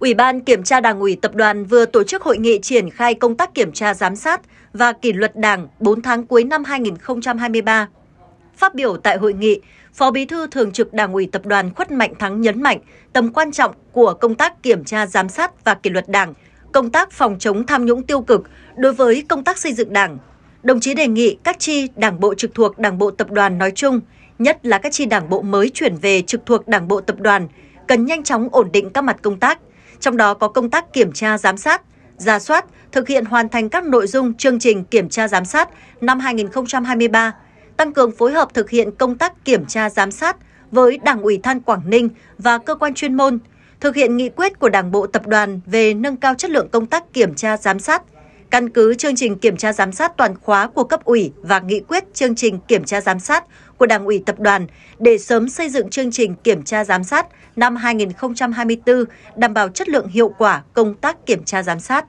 Ủy ban Kiểm tra Đảng ủy Tập đoàn vừa tổ chức hội nghị triển khai công tác kiểm tra giám sát và kỷ luật Đảng 4 tháng cuối năm 2023. Phát biểu tại hội nghị, Phó Bí thư Thường trực Đảng ủy Tập đoàn Khuất Mạnh Thắng nhấn mạnh tầm quan trọng của công tác kiểm tra giám sát và kỷ luật Đảng, công tác phòng chống tham nhũng tiêu cực đối với công tác xây dựng Đảng. Đồng chí đề nghị các chi đảng bộ trực thuộc Đảng bộ tập đoàn nói chung, nhất là các chi đảng bộ mới chuyển về trực thuộc Đảng bộ tập đoàn cần nhanh chóng ổn định các mặt công tác, trong đó có công tác kiểm tra giám sát, ra soát, thực hiện hoàn thành các nội dung chương trình kiểm tra giám sát năm 2023, tăng cường phối hợp thực hiện công tác kiểm tra giám sát với Đảng ủy Than Quảng Ninh và cơ quan chuyên môn, thực hiện nghị quyết của Đảng bộ tập đoàn về nâng cao chất lượng công tác kiểm tra giám sát – Căn cứ chương trình kiểm tra giám sát toàn khóa của cấp ủy và nghị quyết chương trình kiểm tra giám sát của Đảng ủy tập đoàn để sớm xây dựng chương trình kiểm tra giám sát năm 2024 đảm bảo chất lượng hiệu quả công tác kiểm tra giám sát.